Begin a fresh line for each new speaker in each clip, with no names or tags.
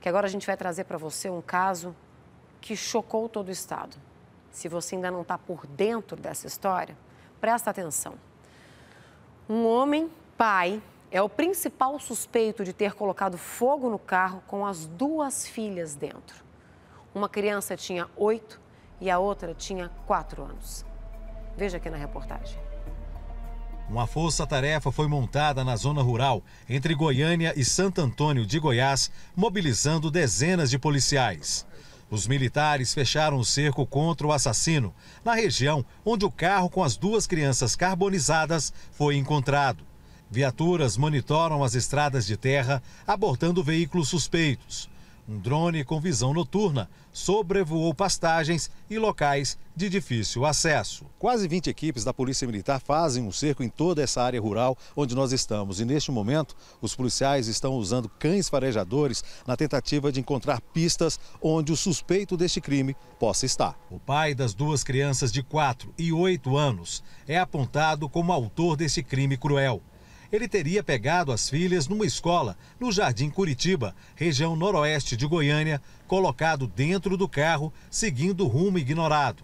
que agora a gente vai trazer para você um caso que chocou todo o Estado. Se você ainda não está por dentro dessa história, presta atenção. Um homem, pai, é o principal suspeito de ter colocado fogo no carro com as duas filhas dentro. Uma criança tinha oito e a outra tinha quatro anos. Veja aqui na reportagem.
Uma força-tarefa foi montada na zona rural, entre Goiânia e Santo Antônio de Goiás, mobilizando dezenas de policiais. Os militares fecharam o cerco contra o assassino, na região onde o carro com as duas crianças carbonizadas foi encontrado. Viaturas monitoram as estradas de terra, abordando veículos suspeitos. Um drone com visão noturna sobrevoou pastagens e locais de difícil acesso. Quase 20 equipes da Polícia Militar fazem um cerco em toda essa área rural onde nós estamos. E neste momento, os policiais estão usando cães farejadores na tentativa de encontrar pistas onde o suspeito deste crime possa estar. O pai das duas crianças de 4 e 8 anos é apontado como autor desse crime cruel ele teria pegado as filhas numa escola, no Jardim Curitiba, região noroeste de Goiânia, colocado dentro do carro, seguindo rumo ignorado.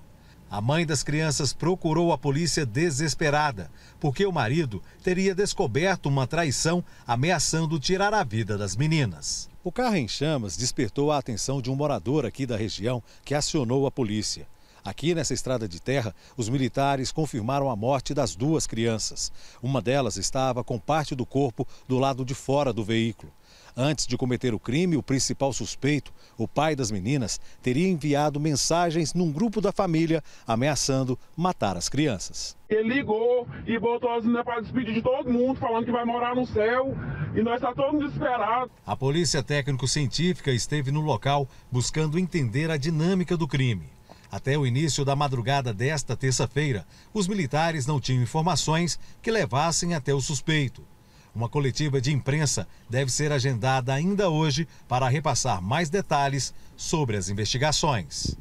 A mãe das crianças procurou a polícia desesperada, porque o marido teria descoberto uma traição ameaçando tirar a vida das meninas. O carro em chamas despertou a atenção de um morador aqui da região que acionou a polícia. Aqui nessa estrada de terra, os militares confirmaram a morte das duas crianças. Uma delas estava com parte do corpo do lado de fora do veículo. Antes de cometer o crime, o principal suspeito, o pai das meninas, teria enviado mensagens num grupo da família ameaçando matar as crianças.
Ele ligou e botou as meninas para despedir de todo mundo, falando que vai morar no céu e nós está todo mundo desesperado.
A polícia técnico-científica esteve no local buscando entender a dinâmica do crime. Até o início da madrugada desta terça-feira, os militares não tinham informações que levassem até o suspeito. Uma coletiva de imprensa deve ser agendada ainda hoje para repassar mais detalhes sobre as investigações.